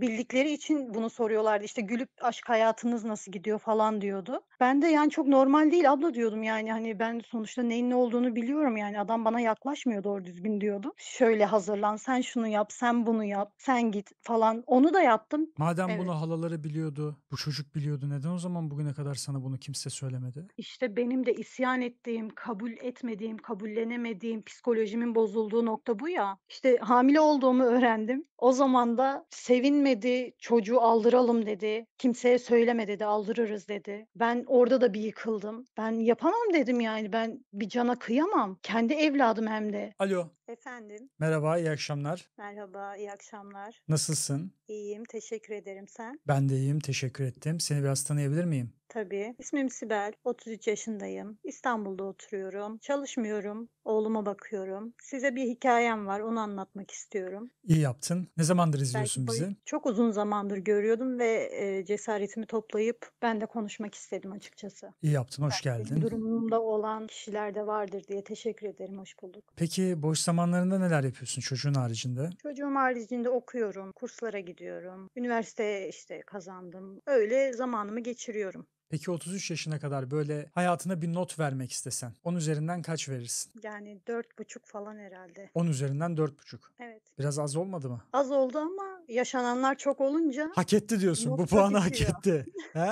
bildikleri için bunu soruyorlardı. İşte gülüp aşk hayatınız nasıl gidiyor falan diyordu. Ben de yani çok normal değil abla diyordum yani hani ben sonuçta neyin ne olduğunu biliyorum yani adam bana yaklaşmıyor doğru düzgün diyordu Şöyle hazırlan sen şunu yap sen bunu yap sen git falan onu da yaptım. Madem evet. bunu halaları biliyordu bu çocuk biliyordu neden o zaman bugüne kadar sana bunu kimse söylemedi? İşte benim de isyan ettiğim kabul etmediğim kabullenemediğim psikolojimin bozulduğu nokta bu ya. İşte hamile olduğumu öğrendim. O zaman da sevin Beğenmedi, çocuğu aldıralım dedi. Kimseye söyleme dedi, aldırırız dedi. Ben orada da bir yıkıldım. Ben yapamam dedim yani ben bir cana kıyamam. Kendi evladım hem de. Alo. Efendim. Merhaba, iyi akşamlar. Merhaba, iyi akşamlar. Nasılsın? İyiyim, teşekkür ederim. Sen? Ben de iyiyim, teşekkür ettim. Seni biraz tanıyabilir miyim? Tabii. İsmim Sibel, 33 yaşındayım. İstanbul'da oturuyorum. Çalışmıyorum, oğluma bakıyorum. Size bir hikayem var, onu anlatmak istiyorum. İyi yaptın. Ne zamandır izliyorsun Belki bizi? Çok uzun zamandır görüyordum ve e, cesaretimi toplayıp ben de konuşmak istedim açıkçası. İyi yaptın, hoş Belki geldin. Durumumda olan kişiler de vardır diye teşekkür ederim, hoş bulduk. Peki boş zaman zamanlarında neler yapıyorsun çocuğun haricinde? Çocuğum haricinde okuyorum, kurslara gidiyorum. Üniversite işte kazandım. Öyle zamanımı geçiriyorum. Peki 33 yaşına kadar böyle hayatına bir not vermek istesen 10 üzerinden kaç verirsin? Yani dört buçuk falan herhalde. 10 üzerinden 4,5. Evet. Biraz az olmadı mı? Az oldu ama yaşananlar çok olunca Hak etti diyorsun. Bu çok puanı hak etti. He?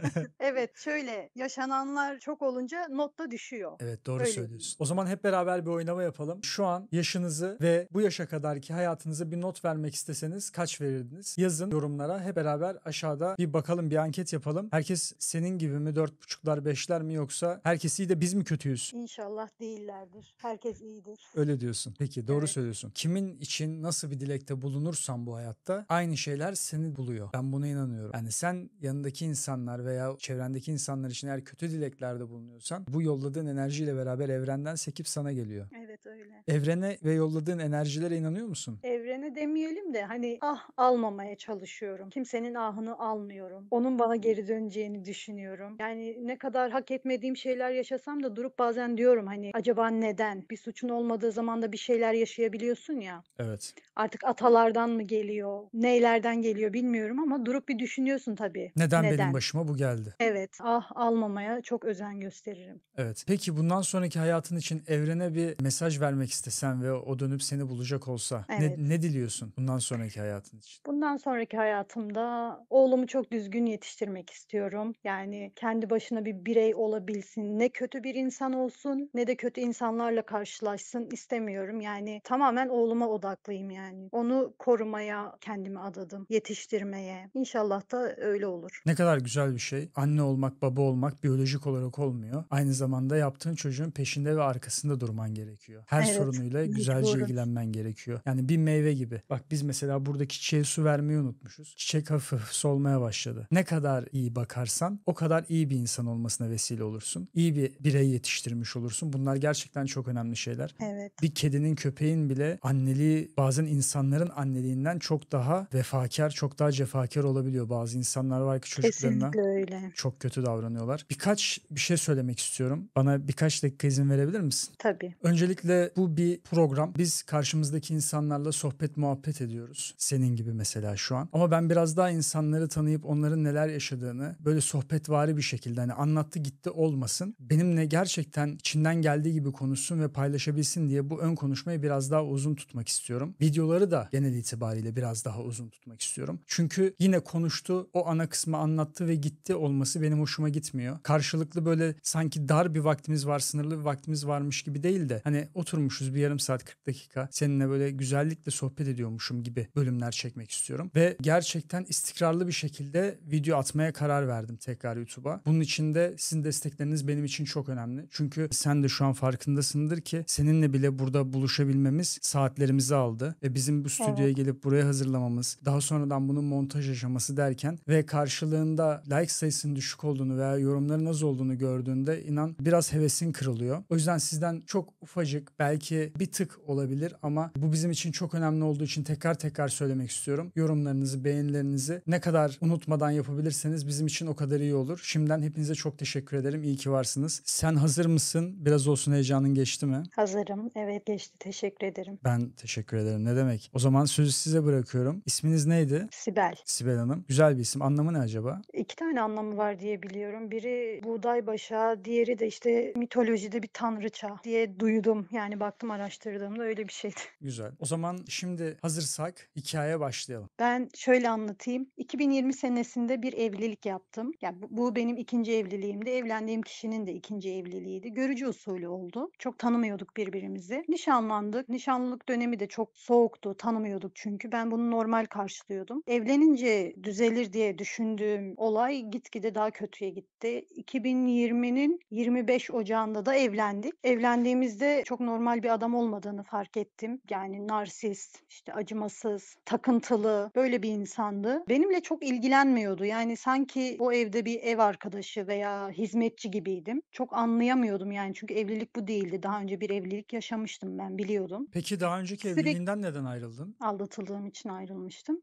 evet şöyle yaşananlar çok olunca not da düşüyor. evet doğru Öyle. söylüyorsun. O zaman hep beraber bir oynama yapalım. Şu an yaşınızı ve bu yaşa kadarki hayatınızı bir not vermek isteseniz kaç verirdiniz? Yazın yorumlara hep beraber aşağıda bir bakalım bir anket yapalım. Herkes senin senin gibi mi? Dört buçuklar, beşler mi yoksa herkes iyi de biz mi kötüyüz? İnşallah değillerdir. Herkes iyidir. Öyle diyorsun. Peki doğru evet. söylüyorsun. Kimin için nasıl bir dilekte bulunursan bu hayatta aynı şeyler seni buluyor. Ben buna inanıyorum. Yani sen yanındaki insanlar veya çevrendeki insanlar için eğer kötü dileklerde bulunuyorsan bu yolladığın enerjiyle beraber evrenden sekip sana geliyor. Evet öyle. Evrene ve yolladığın enerjilere inanıyor musun? Evrene demeyelim de hani ah almamaya çalışıyorum. Kimsenin ahını almıyorum. Onun bana geri döneceğini düşünüyorum. Yani ne kadar hak etmediğim şeyler yaşasam da durup bazen diyorum hani acaba neden? Bir suçun olmadığı zaman da bir şeyler yaşayabiliyorsun ya. Evet. Artık atalardan mı geliyor? Neylerden geliyor bilmiyorum ama durup bir düşünüyorsun tabii. Neden, neden? benim başıma bu geldi? Evet. Ah almamaya çok özen gösteririm. Evet. Peki bundan sonraki hayatın için evrene bir mesaj ver vermek istesen ve o dönüp seni bulacak olsa evet. ne, ne diliyorsun bundan sonraki hayatın için? Bundan sonraki hayatımda oğlumu çok düzgün yetiştirmek istiyorum. Yani kendi başına bir birey olabilsin. Ne kötü bir insan olsun ne de kötü insanlarla karşılaşsın istemiyorum. Yani tamamen oğluma odaklıyım yani. Onu korumaya kendimi adadım. Yetiştirmeye. İnşallah da öyle olur. Ne kadar güzel bir şey. Anne olmak, baba olmak biyolojik olarak olmuyor. Aynı zamanda yaptığın çocuğun peşinde ve arkasında durman gerekiyor. Her her evet, sorunuyla güzelce doğru. ilgilenmen gerekiyor. Yani bir meyve gibi. Bak biz mesela buradaki çiçeğe su vermeyi unutmuşuz. Çiçek hafif solmaya başladı. Ne kadar iyi bakarsan o kadar iyi bir insan olmasına vesile olursun. İyi bir birey yetiştirmiş olursun. Bunlar gerçekten çok önemli şeyler. Evet. Bir kedinin köpeğin bile anneliği bazen insanların anneliğinden çok daha vefakar, çok daha cefakar olabiliyor. Bazı insanlar var ki çocuklarına öyle. çok kötü davranıyorlar. Birkaç bir şey söylemek istiyorum. Bana birkaç dakika izin verebilir misin? Tabii. Öncelikle bu bir program. Biz karşımızdaki insanlarla sohbet muhabbet ediyoruz. Senin gibi mesela şu an. Ama ben biraz daha insanları tanıyıp onların neler yaşadığını böyle sohbetvari bir şekilde hani anlattı gitti olmasın. Benimle gerçekten içinden geldiği gibi konuşsun ve paylaşabilsin diye bu ön konuşmayı biraz daha uzun tutmak istiyorum. Videoları da genel itibariyle biraz daha uzun tutmak istiyorum. Çünkü yine konuştu, o ana kısmı anlattı ve gitti olması benim hoşuma gitmiyor. Karşılıklı böyle sanki dar bir vaktimiz var, sınırlı bir vaktimiz varmış gibi değil de hani otur oturmuşuz bir yarım saat 40 dakika seninle böyle güzellikle sohbet ediyormuşum gibi bölümler çekmek istiyorum. Ve gerçekten istikrarlı bir şekilde video atmaya karar verdim tekrar YouTube'a. Bunun için de sizin destekleriniz benim için çok önemli. Çünkü sen de şu an farkındasındır ki seninle bile burada buluşabilmemiz saatlerimizi aldı. Ve bizim bu stüdyoya evet. gelip buraya hazırlamamız, daha sonradan bunun montaj aşaması derken ve karşılığında like sayısının düşük olduğunu veya yorumların az olduğunu gördüğünde inan biraz hevesin kırılıyor. O yüzden sizden çok ufacık belki belki bir tık olabilir ama bu bizim için çok önemli olduğu için tekrar tekrar söylemek istiyorum. Yorumlarınızı, beğenilerinizi ne kadar unutmadan yapabilirseniz bizim için o kadar iyi olur. Şimdiden hepinize çok teşekkür ederim. İyi ki varsınız. Sen hazır mısın? Biraz olsun heyecanın geçti mi? Hazırım. Evet geçti. Teşekkür ederim. Ben teşekkür ederim. Ne demek? O zaman sözü size bırakıyorum. İsminiz neydi? Sibel. Sibel Hanım. Güzel bir isim. Anlamı ne acaba? İki tane anlamı var diye biliyorum. Biri buğday başa, diğeri de işte mitolojide bir tanrıça diye duydum. Yani Hani baktım araştırdığımda öyle bir şeydi. Güzel. O zaman şimdi hazırsak hikaye başlayalım. Ben şöyle anlatayım. 2020 senesinde bir evlilik yaptım. Yani bu benim ikinci evliliğimdi. Evlendiğim kişinin de ikinci evliliğiydi. Görücü usulü oldu. Çok tanımıyorduk birbirimizi. Nişanlandık. Nişanlılık dönemi de çok soğuktu. Tanımıyorduk çünkü. Ben bunu normal karşılıyordum. Evlenince düzelir diye düşündüğüm olay gitgide daha kötüye gitti. 2020'nin 25 Ocağı'nda da evlendik. Evlendiğimizde çok normal normal bir adam olmadığını fark ettim. Yani narsist, işte acımasız, takıntılı böyle bir insandı. Benimle çok ilgilenmiyordu. Yani sanki o evde bir ev arkadaşı veya hizmetçi gibiydim. Çok anlayamıyordum yani çünkü evlilik bu değildi. Daha önce bir evlilik yaşamıştım ben biliyordum. Peki daha önceki Sürekli... evliliğinden neden ayrıldın? Aldatıldığım için ayrılmıştım.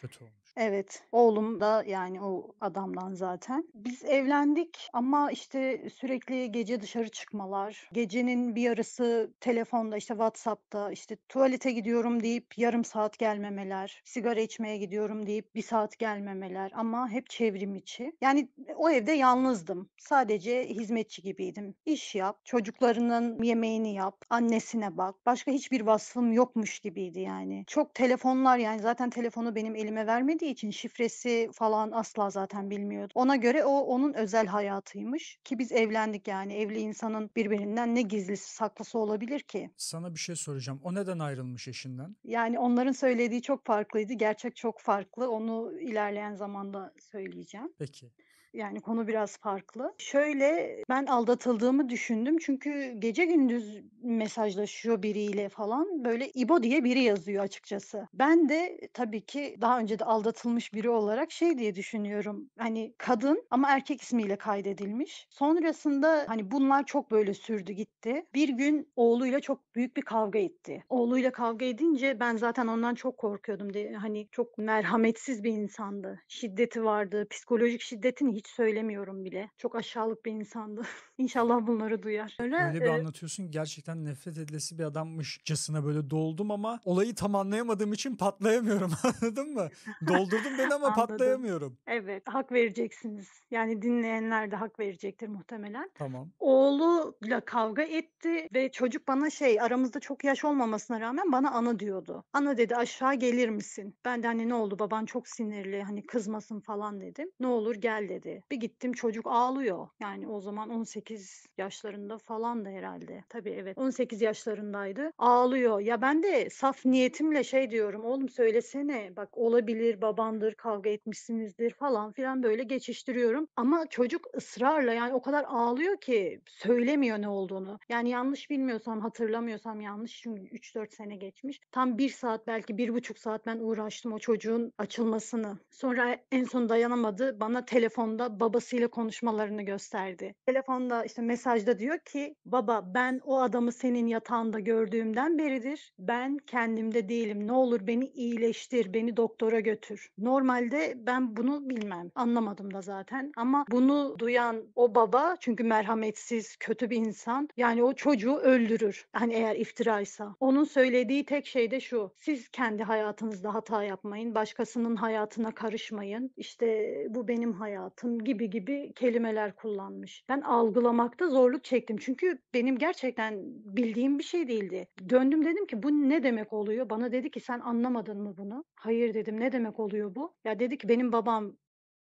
Kötü olmuş. Evet. Oğlum da yani o adamdan zaten. Biz evlendik ama işte sürekli gece dışarı çıkmalar. Gecenin bir yarısı telefonda işte WhatsApp'ta işte tuvalete gidiyorum deyip yarım saat gelmemeler. Sigara içmeye gidiyorum deyip bir saat gelmemeler ama hep çevrim içi. Yani o evde yalnızdım. Sadece hizmetçi gibiydim. İş yap, çocuklarının yemeğini yap, annesine bak. Başka hiçbir vasfım yokmuş gibiydi yani. Çok telefonlar yani zaten telefonu benim elime vermedi bilmediği şey için şifresi falan asla zaten bilmiyordu. Ona göre o onun özel hayatıymış ki biz evlendik yani evli insanın birbirinden ne gizlisi saklısı olabilir ki? Sana bir şey soracağım. O neden ayrılmış eşinden? Yani onların söylediği çok farklıydı. Gerçek çok farklı. Onu ilerleyen zamanda söyleyeceğim. Peki. Yani konu biraz farklı. Şöyle ben aldatıldığımı düşündüm. Çünkü gece gündüz mesajlaşıyor biriyle falan. Böyle İbo diye biri yazıyor açıkçası. Ben de tabii ki daha önce de aldatılmış biri olarak şey diye düşünüyorum. Hani kadın ama erkek ismiyle kaydedilmiş. Sonrasında hani bunlar çok böyle sürdü gitti. Bir gün oğluyla çok büyük bir kavga etti. Oğluyla kavga edince ben zaten ondan çok korkuyordum. diye hani çok merhametsiz bir insandı. Şiddeti vardı. Psikolojik şiddetin hiç hiç söylemiyorum bile. Çok aşağılık bir insandı. İnşallah bunları duyar. Öyle, Öyle bir e, anlatıyorsun gerçekten nefret edilesi bir adammışçasına böyle doldum ama olayı tam anlayamadığım için patlayamıyorum anladın mı? Doldurdum beni ama patlayamıyorum. Evet hak vereceksiniz. Yani dinleyenler de hak verecektir muhtemelen. Tamam. Oğluyla kavga etti ve çocuk bana şey aramızda çok yaş olmamasına rağmen bana ana diyordu. Ana dedi aşağı gelir misin? Ben de hani ne oldu baban çok sinirli hani kızmasın falan dedim. Ne olur gel dedi gitti. Bir gittim çocuk ağlıyor. Yani o zaman 18 yaşlarında falan da herhalde. Tabii evet 18 yaşlarındaydı. Ağlıyor. Ya ben de saf niyetimle şey diyorum. Oğlum söylesene bak olabilir babandır kavga etmişsinizdir falan filan böyle geçiştiriyorum. Ama çocuk ısrarla yani o kadar ağlıyor ki söylemiyor ne olduğunu. Yani yanlış bilmiyorsam hatırlamıyorsam yanlış çünkü 3-4 sene geçmiş. Tam bir saat belki bir buçuk saat ben uğraştım o çocuğun açılmasını. Sonra en son dayanamadı bana telefonda babasıyla konuşmalarını gösterdi. Telefonda işte mesajda diyor ki baba ben o adamı senin yatağında gördüğümden beridir. Ben kendimde değilim. Ne olur beni iyileştir, beni doktora götür. Normalde ben bunu bilmem. Anlamadım da zaten ama bunu duyan o baba çünkü merhametsiz, kötü bir insan. Yani o çocuğu öldürür. Hani eğer iftiraysa. Onun söylediği tek şey de şu. Siz kendi hayatınızda hata yapmayın. Başkasının hayatına karışmayın. İşte bu benim hayatım hayatım gibi gibi kelimeler kullanmış. Ben algılamakta zorluk çektim. Çünkü benim gerçekten bildiğim bir şey değildi. Döndüm dedim ki bu ne demek oluyor? Bana dedi ki sen anlamadın mı bunu? Hayır dedim ne demek oluyor bu? Ya dedi ki benim babam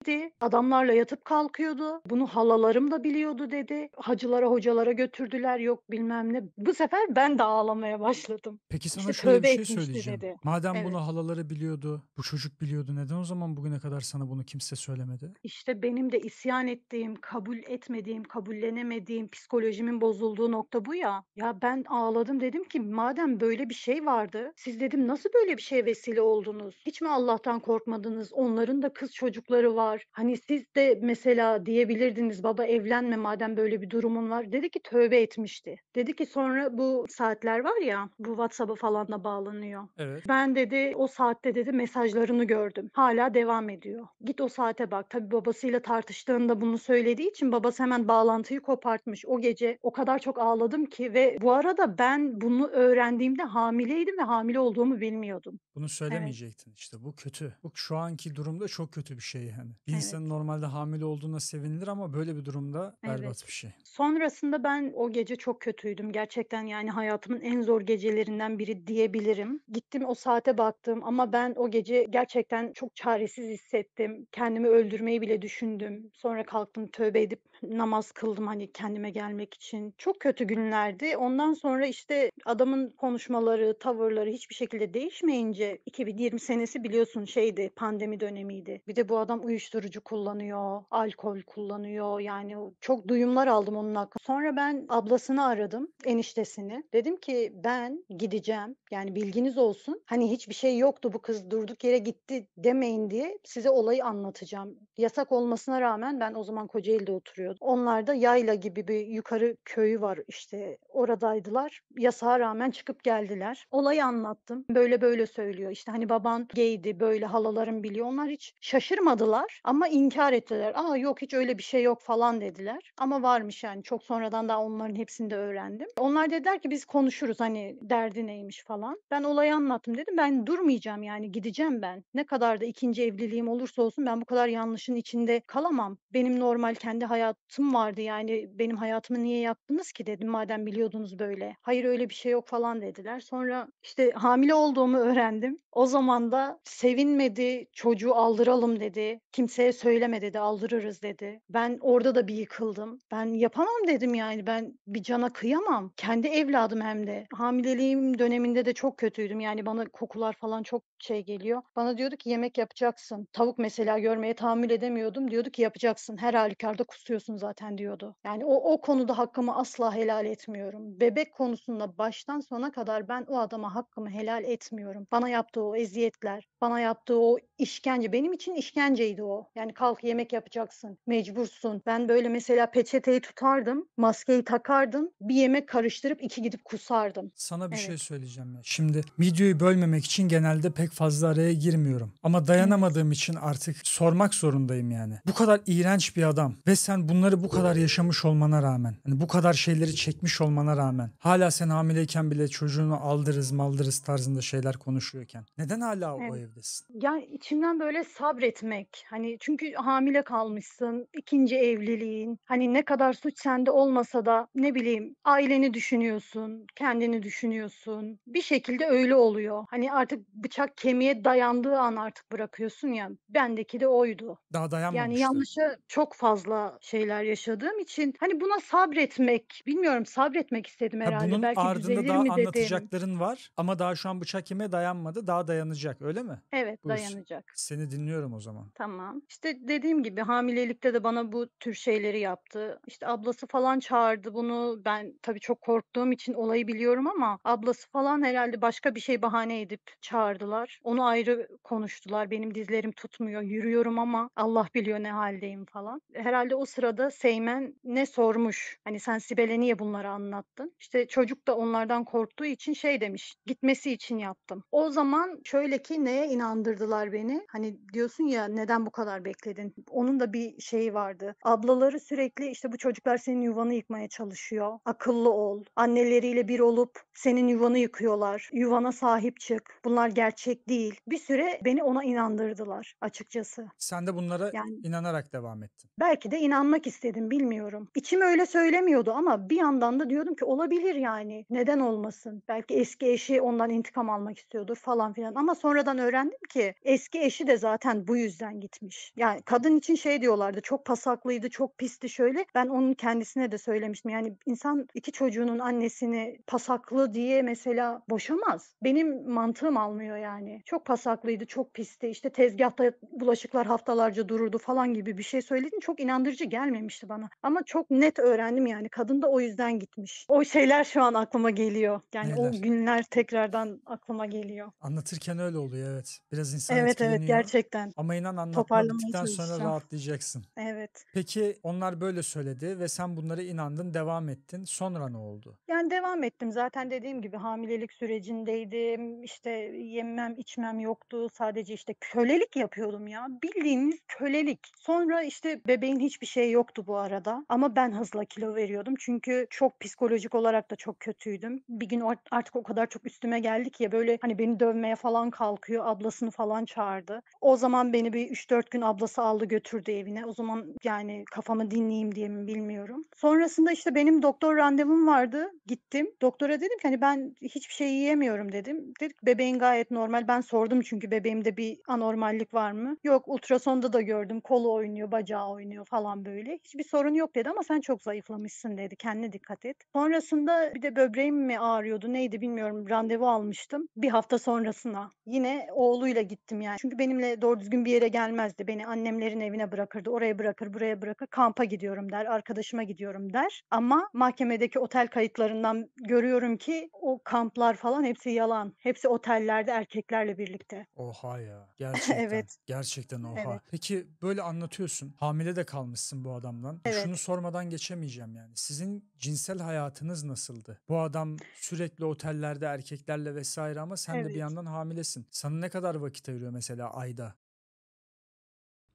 dedi. Adamlarla yatıp kalkıyordu. Bunu halalarım da biliyordu dedi. Hacılara hocalara götürdüler yok bilmem ne. Bu sefer ben de ağlamaya başladım. Peki sana işte şöyle bir şey söyleyeceğim. Dedi. Madem evet. bunu halaları biliyordu, bu çocuk biliyordu. Neden o zaman bugüne kadar sana bunu kimse söylemedi? İşte benim de isyan ettiğim, kabul etmediğim, kabullenemediğim, psikolojimin bozulduğu nokta bu ya. Ya ben ağladım dedim ki madem böyle bir şey vardı, siz dedim nasıl böyle bir şeye vesile oldunuz? Hiç mi Allah'tan korkmadınız? Onların da kız çocukları var var. Hani siz de mesela diyebilirdiniz baba evlenme madem böyle bir durumun var. Dedi ki tövbe etmişti. Dedi ki sonra bu saatler var ya bu WhatsApp'a falan da bağlanıyor. Evet. Ben dedi o saatte dedi mesajlarını gördüm. Hala devam ediyor. Git o saate bak. Tabii babasıyla tartıştığında bunu söylediği için babası hemen bağlantıyı kopartmış. O gece o kadar çok ağladım ki ve bu arada ben bunu öğrendiğimde hamileydim ve hamile olduğumu bilmiyordum. Bunu söylemeyecektin evet. işte bu kötü. Bu şu anki durumda çok kötü bir şey hani bir evet. insanın normalde hamile olduğuna sevinilir ama böyle bir durumda berbat evet. bir şey. Sonrasında ben o gece çok kötüydüm. Gerçekten yani hayatımın en zor gecelerinden biri diyebilirim. Gittim o saate baktım ama ben o gece gerçekten çok çaresiz hissettim. Kendimi öldürmeyi bile düşündüm. Sonra kalktım tövbe edip namaz kıldım hani kendime gelmek için. Çok kötü günlerdi. Ondan sonra işte adamın konuşmaları, tavırları hiçbir şekilde değişmeyince 2020 senesi biliyorsun şeydi pandemi dönemiydi. Bir de bu adam uyuştu uyuşturucu kullanıyor, alkol kullanıyor. Yani çok duyumlar aldım onun hakkında. Sonra ben ablasını aradım, eniştesini. Dedim ki ben gideceğim. Yani bilginiz olsun. Hani hiçbir şey yoktu bu kız durduk yere gitti demeyin diye size olayı anlatacağım. Yasak olmasına rağmen ben o zaman Kocaeli'de oturuyordum. Onlar da yayla gibi bir yukarı köyü var işte oradaydılar. Yasağa rağmen çıkıp geldiler. Olayı anlattım. Böyle böyle söylüyor. İşte hani baban geydi böyle halalarım biliyor. Onlar hiç şaşırmadılar. Ama inkar ettiler. Aa yok hiç öyle bir şey yok falan dediler. Ama varmış yani çok sonradan daha onların hepsini de öğrendim. Onlar dediler ki biz konuşuruz hani derdi neymiş falan. Ben olayı anlattım dedim. Ben durmayacağım yani gideceğim ben. Ne kadar da ikinci evliliğim olursa olsun ben bu kadar yanlışın içinde kalamam. Benim normal kendi hayatım vardı yani benim hayatımı niye yaptınız ki dedim madem biliyordunuz böyle. Hayır öyle bir şey yok falan dediler. Sonra işte hamile olduğumu öğrendim. O zaman da sevinmedi çocuğu aldıralım dedi. Kimse kimseye söyleme dedi, aldırırız dedi. Ben orada da bir yıkıldım. Ben yapamam dedim yani ben bir cana kıyamam. Kendi evladım hem de. Hamileliğim döneminde de çok kötüydüm. Yani bana kokular falan çok şey geliyor. Bana diyordu ki yemek yapacaksın. Tavuk mesela görmeye tahammül edemiyordum. Diyordu ki yapacaksın. Her halükarda kusuyorsun zaten diyordu. Yani o, o konuda hakkımı asla helal etmiyorum. Bebek konusunda baştan sona kadar ben o adama hakkımı helal etmiyorum. Bana yaptığı o eziyetler, bana yaptığı o işkence. Benim için işkenceydi o. Yani kalk yemek yapacaksın, mecbursun. Ben böyle mesela peçeteyi tutardım, maskeyi takardım, bir yemek karıştırıp iki gidip kusardım. Sana bir şey evet. şey söyleyeceğim ya. Şimdi videoyu bölmemek için genelde pek fazla araya girmiyorum. Ama dayanamadığım evet. için artık sormak zorundayım yani. Bu kadar iğrenç bir adam ve sen bunları bu kadar yaşamış olmana rağmen, yani bu kadar şeyleri çekmiş olmana rağmen hala sen hamileyken bile çocuğunu aldırız maldırız tarzında şeyler konuşuyorken neden hala evet. o evdesin? Yani içimden böyle sabretmek. Hani çünkü hamile kalmışsın, ikinci evliliğin. Hani ne kadar suç sende olmasa da ne bileyim aileni düşünüyorsun, kendini düşünüyorsun. Bir şekilde öyle oluyor. Hani artık bıçak kemiğe dayandığı an artık bırakıyorsun ya. Bendeki de oydu. Daha dayanmamıştı. Yani yanlışı çok fazla şeyler yaşadığım için hani buna sabretmek, bilmiyorum sabretmek istedim herhalde. Ha, bunun Belki ardında daha anlatacakların dedim. var ama daha şu an bıçak kemiğe dayanmadı. Daha dayanacak öyle mi? Evet, Bu dayanacak olacak. Seni dinliyorum o zaman. Tamam. İşte dediğim gibi hamilelikte de bana bu tür şeyleri yaptı. İşte ablası falan çağırdı bunu. Ben tabii çok korktuğum için olayı biliyorum ama ablası falan herhalde başka bir şey bahane edip çağırdılar. Onu ayrı konuştular. Benim dizlerim tutmuyor, yürüyorum ama Allah biliyor ne haldeyim falan. Herhalde o sırada Seymen ne sormuş? Hani sen Sibel'e niye bunları anlattın? İşte çocuk da onlardan korktuğu için şey demiş. Gitmesi için yaptım. O zaman şöyle ki neye inandırdılar beni? beni. Hani diyorsun ya neden bu kadar bekledin? Onun da bir şeyi vardı. Ablaları sürekli işte bu çocuklar senin yuvanı yıkmaya çalışıyor. Akıllı ol. Anneleriyle bir olup senin yuvanı yıkıyorlar. Yuvana sahip çık. Bunlar gerçek değil. Bir süre beni ona inandırdılar açıkçası. Sen de bunlara yani, inanarak devam ettin. Belki de inanmak istedim bilmiyorum. İçim öyle söylemiyordu ama bir yandan da diyordum ki olabilir yani. Neden olmasın? Belki eski eşi ondan intikam almak istiyordur falan filan. Ama sonradan öğrendim ki eski eski eşi de zaten bu yüzden gitmiş. Yani kadın için şey diyorlardı çok pasaklıydı, çok pisti şöyle. Ben onun kendisine de söylemiştim. Yani insan iki çocuğunun annesini pasaklı diye mesela boşamaz. Benim mantığım almıyor yani. Çok pasaklıydı, çok pisti. İşte tezgahta bulaşıklar haftalarca dururdu falan gibi bir şey söyledin. Çok inandırıcı gelmemişti bana. Ama çok net öğrendim yani. Kadın da o yüzden gitmiş. O şeyler şu an aklıma geliyor. Yani Neler? o günler tekrardan aklıma geliyor. Anlatırken öyle oluyor evet. Biraz insan evet, evet gerçekten. Ama inan anlatma sonra rahatlayacaksın. Evet. Peki onlar böyle söyledi ve sen bunlara inandın, devam ettin. Sonra ne oldu? Yani devam ettim. Zaten dediğim gibi hamilelik sürecindeydim. İşte yemem içmem yoktu. Sadece işte kölelik yapıyordum ya. Bildiğiniz kölelik. Sonra işte bebeğin hiçbir şey yoktu bu arada. Ama ben hızla kilo veriyordum. Çünkü çok psikolojik olarak da çok kötüydüm. Bir gün artık o kadar çok üstüme geldi ki ya böyle hani beni dövmeye falan kalkıyor. Ablasını falan çağırdı vardı. O zaman beni bir 3-4 gün ablası aldı götürdü evine. O zaman yani kafamı dinleyeyim diye mi bilmiyorum. Sonrasında işte benim doktor randevum vardı. Gittim. Doktora dedim ki hani ben hiçbir şey yiyemiyorum dedim. Dedik bebeğin gayet normal. Ben sordum çünkü bebeğimde bir anormallik var mı? Yok ultrasonda da gördüm. Kolu oynuyor, bacağı oynuyor falan böyle. Hiçbir sorun yok dedi ama sen çok zayıflamışsın dedi. Kendine dikkat et. Sonrasında bir de böbreğim mi ağrıyordu neydi bilmiyorum randevu almıştım. Bir hafta sonrasına yine oğluyla gittim yani. Çünkü benimle doğru düzgün bir yere gelmezdi. Beni annemlerin evine bırakırdı. Oraya bırakır, buraya bırakır. Kampa gidiyorum der, arkadaşıma gidiyorum der. Ama mahkemedeki otel kayıtlarından görüyorum ki o kamplar falan hepsi yalan. Hepsi otellerde erkeklerle birlikte. Oha ya. Gerçekten. evet. Gerçekten oha. Evet. Peki böyle anlatıyorsun. Hamile de kalmışsın bu adamdan. Evet. Şunu sormadan geçemeyeceğim yani. Sizin cinsel hayatınız nasıldı? Bu adam sürekli otellerde erkeklerle vesaire ama sen evet. de bir yandan hamilesin. Sana ne kadar vakit ayırıyor mesela? mesela ayda.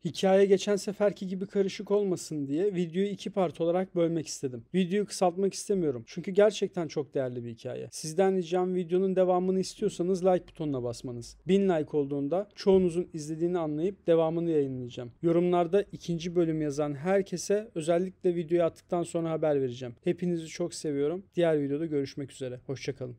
Hikaye geçen seferki gibi karışık olmasın diye videoyu iki part olarak bölmek istedim. Videoyu kısaltmak istemiyorum çünkü gerçekten çok değerli bir hikaye. Sizden ricam videonun devamını istiyorsanız like butonuna basmanız. Bin like olduğunda çoğunuzun izlediğini anlayıp devamını yayınlayacağım. Yorumlarda ikinci bölüm yazan herkese özellikle videoyu attıktan sonra haber vereceğim. Hepinizi çok seviyorum. Diğer videoda görüşmek üzere. Hoşçakalın.